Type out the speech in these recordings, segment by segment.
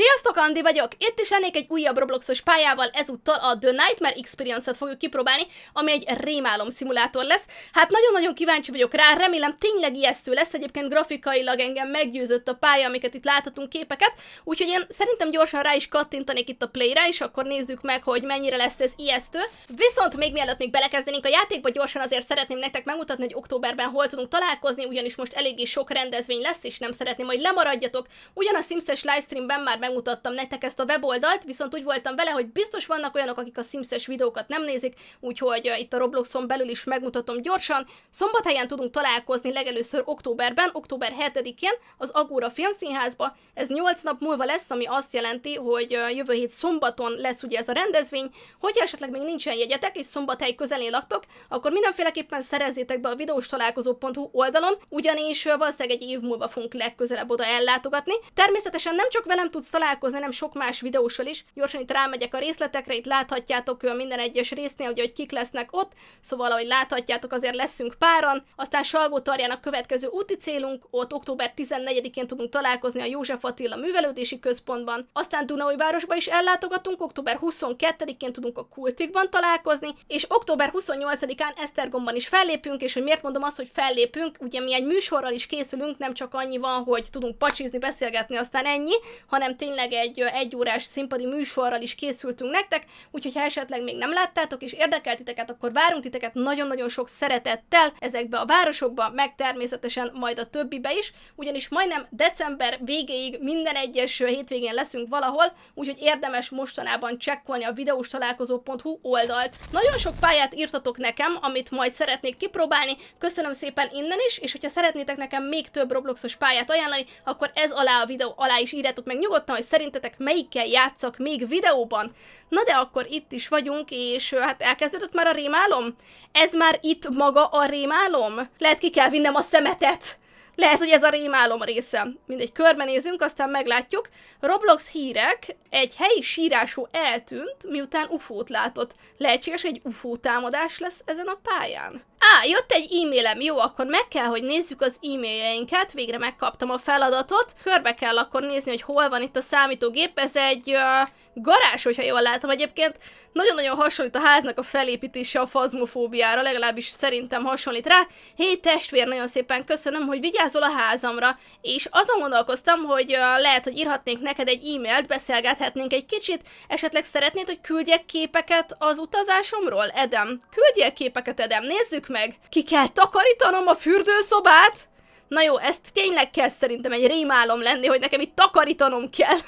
Sziasztok, Andi vagyok! Itt is lennék egy újabb Robloxos pályával, ezúttal a The Nightmare Experience-et fogjuk kipróbálni, ami egy rémálom szimulátor lesz. Hát nagyon-nagyon kíváncsi vagyok rá, remélem tényleg ijesztő lesz, egyébként grafikailag engem meggyőzött a pálya, amiket itt láthatunk képeket, úgyhogy én szerintem gyorsan rá is kattintanék itt a play-re, és akkor nézzük meg, hogy mennyire lesz ez ijesztő. Viszont még mielőtt még belekezdenénk a játékba, gyorsan azért szeretném nektek megmutatni, hogy októberben hol tudunk találkozni, ugyanis most eléggé sok rendezvény lesz, és nem szeretném, hogy lemaradjatok. Ugyan a Sims-es livestreamben már megmutattam nektek ezt a weboldalt, viszont úgy voltam vele, hogy biztos vannak olyanok, akik a Sims-es videókat nem nézik, úgyhogy itt a Robloxon belül is megmutatom gyorsan. Szombathelyen tudunk találkozni legelőször októberben, október 7-én az Agóra Filmszínházba. Ez 8 nap múlva lesz, ami azt jelenti, hogy jövő hét szombaton lesz ugye ez a rendezvény. Hogyha esetleg még nincsen jegyetek, és szombathely közelén laktok, akkor mindenféleképpen szerezzétek be a videóstalálkozó.hu oldalon, ugyanis valószínűleg egy év múlva fogunk legközelebb oda ellátogatni. Természetesen nem csak velem tudsz tudsz találkozni, nem sok más videóssal is. Gyorsan itt rámegyek a részletekre, itt láthatjátok minden egyes résznél, ugye, hogy kik lesznek ott, szóval ahogy láthatjátok, azért leszünk páran. Aztán Salgó Tarján a következő úti célunk, ott október 14-én tudunk találkozni a József Attila Művelődési Központban. Aztán városba is ellátogatunk, október 22-én tudunk a Kultikban találkozni, és október 28-án Esztergomban is fellépünk, és hogy miért mondom azt, hogy fellépünk, ugye mi egy műsorral is készülünk, nem csak annyi van, hogy tudunk pacsizni, beszélgetni, aztán ennyi, hanem tényleg egy egyórás színpadi műsorral is készültünk nektek, úgyhogy ha esetleg még nem láttátok és érdekel titeket, akkor várunk titeket nagyon-nagyon sok szeretettel ezekbe a városokba, meg természetesen majd a többibe is, ugyanis majdnem december végéig minden egyes hétvégén leszünk valahol, úgyhogy érdemes mostanában csekkolni a videóstalálkozó.hu oldalt. Nagyon sok pályát írtatok nekem, amit majd szeretnék kipróbálni, köszönöm szépen innen is, és hogyha szeretnétek nekem még több Robloxos pályát ajánlani, akkor ez alá a videó alá is írjátok meg nyugodtan, gondolkodtam, hogy szerintetek melyikkel játszak még videóban. Na de akkor itt is vagyunk, és hát elkezdődött már a rémálom? Ez már itt maga a rémálom? Lehet ki kell vinnem a szemetet! Lehet, hogy ez a rémálom része. Mindegy, körbenézünk, aztán meglátjuk. Roblox hírek, egy helyi sírású eltűnt, miután ufót látott. Lehetséges, hogy egy ufó támadás lesz ezen a pályán jött egy e-mailem, jó, akkor meg kell, hogy nézzük az e-mailjeinket, végre megkaptam a feladatot, körbe kell akkor nézni, hogy hol van itt a számítógép, ez egy uh, garázs, hogyha jól látom egyébként, nagyon-nagyon hasonlít a háznak a felépítése a fazmofóbiára, legalábbis szerintem hasonlít rá. Hé testvér, nagyon szépen köszönöm, hogy vigyázol a házamra, és azon gondolkoztam, hogy uh, lehet, hogy írhatnék neked egy e-mailt, beszélgethetnénk egy kicsit, esetleg szeretnéd, hogy küldjek képeket az utazásomról, Edem? Küldjek képeket, Edem, nézzük meg! meg. Ki kell takarítanom a fürdőszobát? Na jó, ezt tényleg kell szerintem egy rémálom lenni, hogy nekem itt takarítanom kell.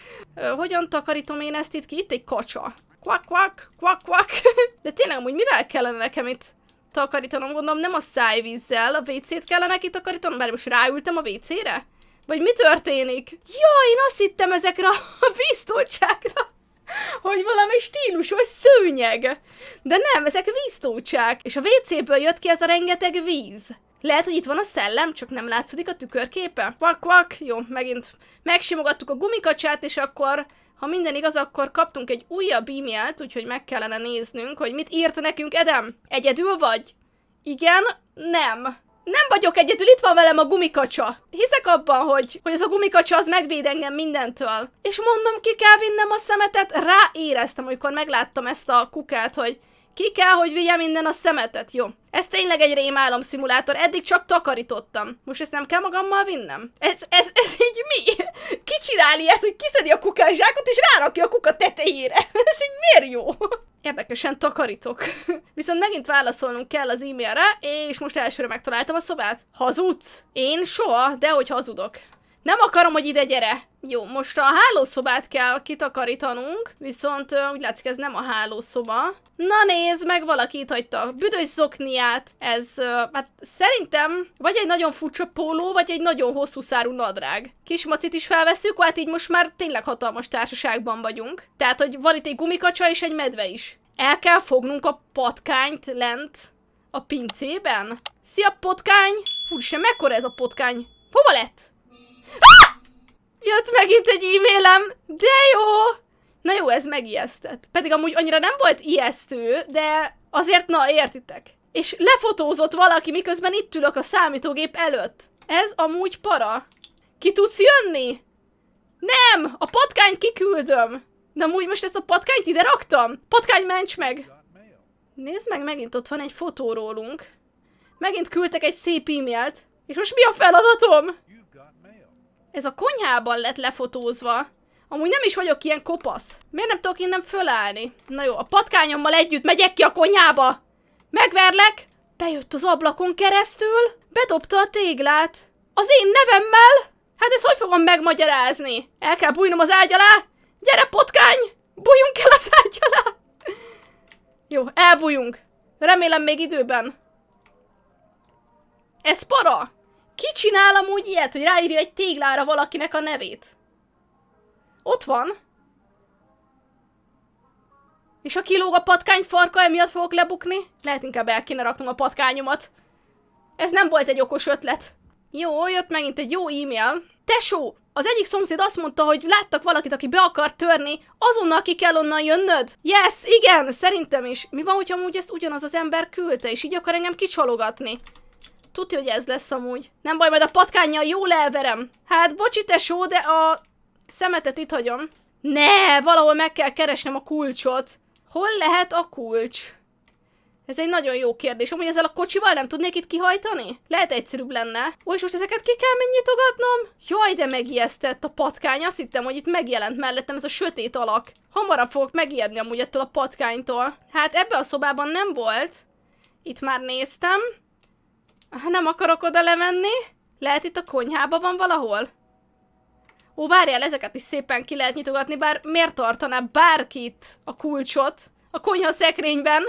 Hogyan takarítom én ezt itt ki? Itt egy kacsa. Kvak, kvak, kvak, kvak. De tényleg, hogy mivel kellene nekem itt takarítanom? Gondolom nem a szájvízzel, a WC-t kellene itt takarítanom, bár most ráültem a WC-re? Vagy mi történik? Ja, én azt hittem ezekre a víztoltsákra. hogy valami stílusos szőnyeg. De nem, ezek víztócsák, és a WC-ből jött ki ez a rengeteg víz. Lehet, hogy itt van a szellem, csak nem látszik a tükörképe? Vak, vak, jó, megint megsimogattuk a gumikacsát, és akkor, ha minden igaz, akkor kaptunk egy újabb e-mailt, úgyhogy meg kellene néznünk, hogy mit írt nekünk Edem. Egyedül vagy? Igen? Nem nem vagyok egyedül, itt van velem a gumikacsa. Hiszek abban, hogy, hogy ez a gumikacsa az megvéd engem mindentől. És mondom, ki kell vinnem a szemetet, ráéreztem, amikor megláttam ezt a kukát, hogy ki kell, hogy vigye minden a szemetet, jó? Ez tényleg egy rémálom szimulátor, eddig csak takarítottam. Most ezt nem kell magammal vinnem? Ez, ez, ez így mi? Ki csinál ilyet, hogy kiszedi a kukázsákot és rárakja a kuka tetejére? Ez így miért jó? Érdekesen takarítok. Viszont megint válaszolnunk kell az e-mailre, és most elsőre megtaláltam a szobát. Hazudsz? Én soha, de hogy hazudok. Nem akarom, hogy ide gyere! Jó, most a hálószobát kell kitakarítanunk, viszont ö, úgy látszik ez nem a hálószoba. Na nézd, meg valaki itt hagyta a büdös zokniát. Ez, ö, hát szerintem vagy egy nagyon furcsa póló, vagy egy nagyon hosszú szárú nadrág. macit is felveszünk, hát így most már tényleg hatalmas társaságban vagyunk. Tehát, hogy van itt egy gumikacsa és egy medve is. El kell fognunk a patkányt lent a pincében. Szia, potkány! Úristen, mekkora ez a potkány? Hova lett? Ah! Jött megint egy e-mailem, de jó! Na jó, ez megijesztett. Pedig amúgy annyira nem volt ijesztő, de azért na, értitek. És lefotózott valaki, miközben itt ülök a számítógép előtt. Ez amúgy para. Ki tudsz jönni? Nem! A patkányt kiküldöm! De amúgy most ezt a patkányt ide raktam? Patkány, ments meg! Nézd meg, megint ott van egy fotó rólunk. Megint küldtek egy szép e-mailt. És most mi a feladatom? Ez a konyhában lett lefotózva. Amúgy nem is vagyok ilyen kopasz. Miért nem tudok innen fölállni? Na jó, a patkányommal együtt megyek ki a konyhába! Megverlek! Bejött az ablakon keresztül, bedobta a téglát. Az én nevemmel? Hát ezt hogy fogom megmagyarázni? El kell bújnom az ágy alá? Gyere, potkány! Bújjunk el az ágy alá! Jó, elbújunk. Remélem még időben. Ez para! Ki csinál amúgy ilyet, hogy ráírja egy téglára valakinek a nevét? Ott van. És ha kilóg a patkány farka, emiatt fogok lebukni? Lehet inkább el kéne raknom a patkányomat. Ez nem volt egy okos ötlet. Jó, jött megint egy jó e-mail. Tesó, az egyik szomszéd azt mondta, hogy láttak valakit, aki be akar törni, azonnal ki kell onnan jönnöd? Yes, igen, szerintem is. Mi van, hogyha amúgy ezt ugyanaz az ember küldte, és így akar engem kicsalogatni? Tudja, hogy ez lesz amúgy. Nem baj, majd a patkányjal jól elverem. Hát bocsi tesó, de a szemetet itt hagyom. Ne, valahol meg kell keresnem a kulcsot. Hol lehet a kulcs? Ez egy nagyon jó kérdés. Amúgy ezzel a kocsival nem tudnék itt kihajtani? Lehet egyszerűbb lenne. Ó, és most ezeket ki kell megnyitogatnom? Jaj, de megijesztett a patkány. Azt hittem, hogy itt megjelent mellettem ez a sötét alak. Hamarabb fogok megijedni amúgy ettől a patkánytól. Hát ebbe a szobában nem volt. Itt már néztem. Ha nem akarok oda lemenni. Lehet itt a konyhába van valahol? Ó, várjál, ezeket is szépen ki lehet nyitogatni, bár miért tartaná bárkit a kulcsot a konyha szekrényben,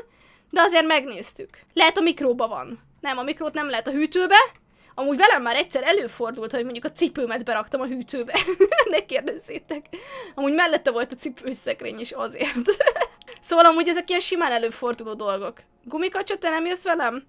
de azért megnéztük. Lehet a mikróba van. Nem, a mikrót nem lehet a hűtőbe. Amúgy velem már egyszer előfordult, hogy mondjuk a cipőmet beraktam a hűtőbe. ne kérdezzétek. Amúgy mellette volt a cipőszekrény is azért. szóval amúgy ezek ilyen simán előforduló dolgok. Gumikacsa, te nem jössz velem?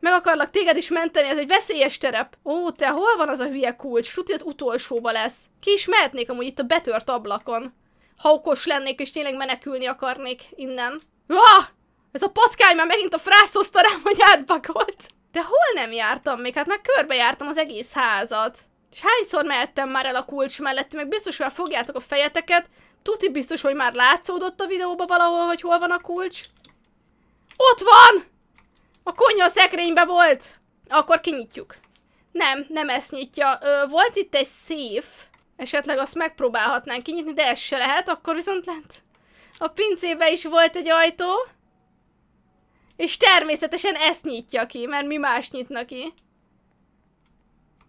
Meg akarlak téged is menteni, ez egy veszélyes terep. Ó, te hol van az a hülye kulcs? Suti az utolsóba lesz. Ki is mehetnék amúgy itt a betört ablakon. Ha okos lennék és tényleg menekülni akarnék innen. Ah! Ez a patkány már megint a frászoszta rám, hogy átbakolt. De hol nem jártam még? Hát már körbejártam az egész házat. És hányszor mehettem már el a kulcs mellett, meg biztos már fogjátok a fejeteket. Tuti biztos, hogy már látszódott a videóba valahol, hogy hol van a kulcs. Ott van! A konyha szekrénybe volt! Akkor kinyitjuk. Nem, nem ezt nyitja. Ö, volt itt egy szép. Esetleg azt megpróbálhatnánk kinyitni, de ez se lehet. Akkor viszont lent. A pincébe is volt egy ajtó. És természetesen ezt nyitja ki, mert mi más nyitna ki.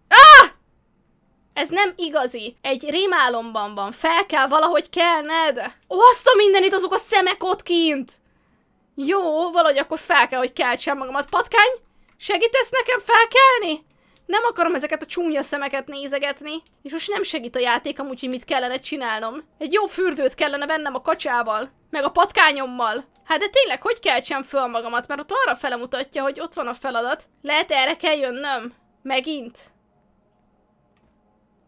Ah! Ez nem igazi. Egy rémálomban van. Fel kell, valahogy kelned. Azt a mindenit, azok a szemek ott kint! Jó, valahogy akkor fel kell, hogy keltsem magamat. Patkány, segítesz nekem felkelni? Nem akarom ezeket a csúnya szemeket nézegetni. És most nem segít a játék amúgy, hogy mit kellene csinálnom. Egy jó fürdőt kellene vennem a kacsával. Meg a patkányommal. Hát de tényleg, hogy keltsem föl magamat? Mert ott arra felemutatja, hogy ott van a feladat. Lehet erre kell jönnöm? Megint?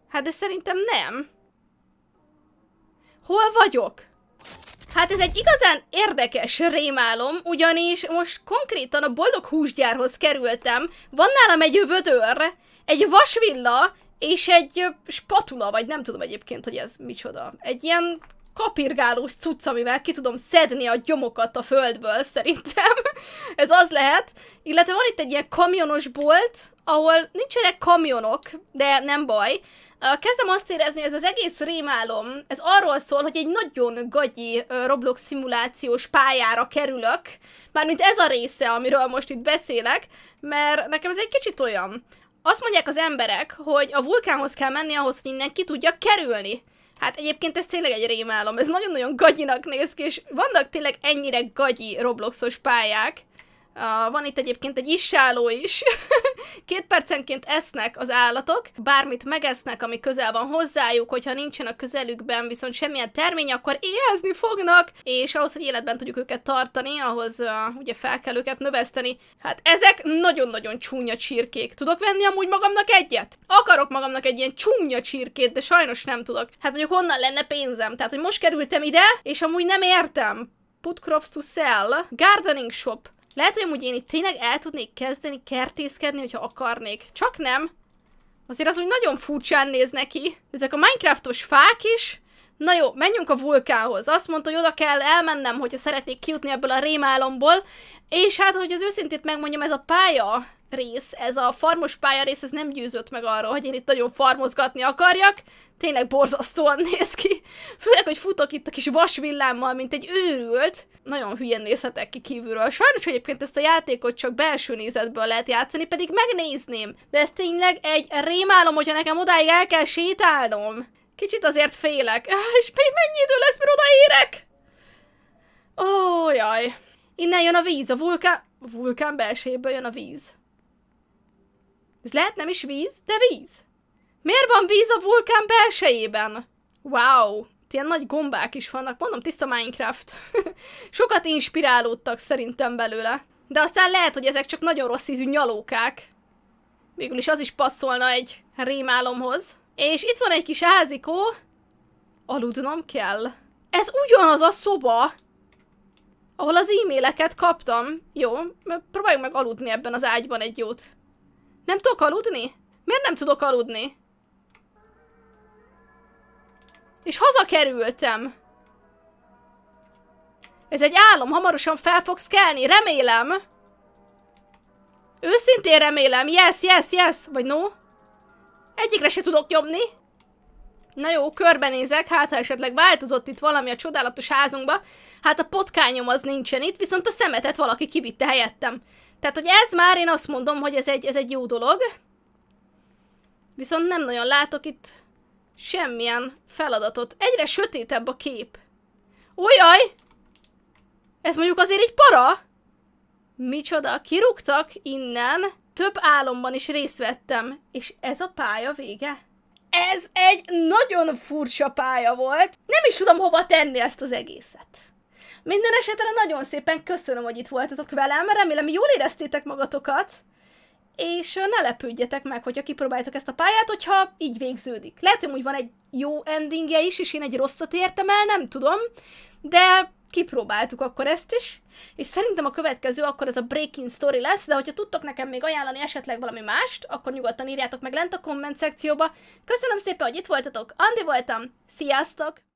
Hát de szerintem nem. Hol vagyok? Hát ez egy igazán érdekes rémálom, ugyanis most konkrétan a boldog húsgyárhoz kerültem, van nálam egy vödör, egy vasvilla, és egy spatula, vagy nem tudom egyébként, hogy ez micsoda. Egy ilyen kapirgálós cucc, amivel ki tudom szedni a gyomokat a földből, szerintem. Ez az lehet. Illetve van itt egy ilyen kamionos bolt, ahol nincsenek kamionok, de nem baj. Kezdem azt érezni, ez az egész rémálom, ez arról szól, hogy egy nagyon gagyi Roblox szimulációs pályára kerülök, mármint ez a része, amiről most itt beszélek, mert nekem ez egy kicsit olyan. Azt mondják az emberek, hogy a vulkánhoz kell menni ahhoz, hogy innen ki tudja kerülni. Hát egyébként ez tényleg egy rémálom, ez nagyon-nagyon gagyinak néz ki, és vannak tényleg ennyire gagyi Robloxos pályák. Uh, van itt egyébként egy issáló is, Két percenként esznek az állatok, bármit megesznek, ami közel van hozzájuk, hogyha nincsen a közelükben viszont semmilyen termény, akkor éhezni fognak, és ahhoz, hogy életben tudjuk őket tartani, ahhoz uh, ugye fel kell őket növeszteni. Hát ezek nagyon-nagyon csúnya csirkék. Tudok venni amúgy magamnak egyet? Akarok magamnak egy ilyen csúnya csirkét, de sajnos nem tudok. Hát mondjuk honnan lenne pénzem? Tehát, hogy most kerültem ide, és amúgy nem értem. Put crops to sell. Gardening shop. Lehet, hogy amúgy én itt tényleg el tudnék kezdeni kertészkedni, hogyha akarnék. Csak nem. Azért az úgy nagyon furcsán néz neki. Ezek a Minecraftos fák is. Na jó, menjünk a vulkánhoz. Azt mondta, hogy oda kell elmennem, hogyha szeretnék kijutni ebből a rémálomból. És hát, hogy az őszintét megmondjam, ez a pálya rész, ez a farmos rész, ez nem győzött meg arról, hogy én itt nagyon farmozgatni akarjak. Tényleg borzasztóan néz ki. Főleg, hogy futok itt a kis vasvillámmal, mint egy őrült. Nagyon hülyen nézhetek ki kívülről. Sajnos egyébként ezt a játékot csak belső nézetből lehet játszani, pedig megnézném. De ez tényleg egy rémálom, hogyha nekem odáig el kell sétálnom. Kicsit azért félek. Ah, és még mennyi idő lesz, mert odaérek? Ó, oh, jaj. Innen jön a víz, a vulkán... Vulkán belsejéből jön a víz. Ez lehet nem is víz, de víz. Miért van víz a vulkán belsejében? Wow, ilyen nagy gombák is vannak. Mondom, tiszta Minecraft. Sokat inspirálódtak szerintem belőle. De aztán lehet, hogy ezek csak nagyon rossz ízű nyalókák. Végül is az is passzolna egy rémálomhoz. És itt van egy kis házikó. Aludnom kell. Ez ugyanaz a szoba, ahol az e-maileket kaptam. Jó, próbáljunk meg aludni ebben az ágyban egy jót. Nem tudok aludni? Miért nem tudok aludni? És hazakerültem. Ez egy álom, hamarosan fel fogsz kelni, remélem. Őszintén remélem, yes, yes, yes, vagy no. Egyikre se tudok nyomni. Na jó, körbenézek, hát ha esetleg változott itt valami a csodálatos házunkba, hát a potkányom az nincsen itt, viszont a szemetet valaki kivitte helyettem. Tehát, hogy ez már én azt mondom, hogy ez egy, ez egy jó dolog. Viszont nem nagyon látok itt semmilyen feladatot. Egyre sötétebb a kép. Ujjaj! Ez mondjuk azért egy para? Micsoda, kirúgtak innen, több álomban is részt vettem, és ez a pálya vége? Ez egy nagyon furcsa pálya volt. Nem is tudom, hova tenni ezt az egészet. Minden esetre nagyon szépen köszönöm, hogy itt voltatok velem, remélem jól éreztétek magatokat, és ne lepődjetek meg, hogyha kipróbáljátok ezt a pályát, hogyha így végződik. Lehet, hogy úgy van egy jó endingje is, és én egy rosszat értem el, nem tudom, de kipróbáltuk akkor ezt is, és szerintem a következő akkor ez a Breaking Story lesz, de hogyha tudtok nekem még ajánlani esetleg valami mást, akkor nyugodtan írjátok meg lent a komment szekcióba. Köszönöm szépen, hogy itt voltatok, Andi voltam, sziasztok!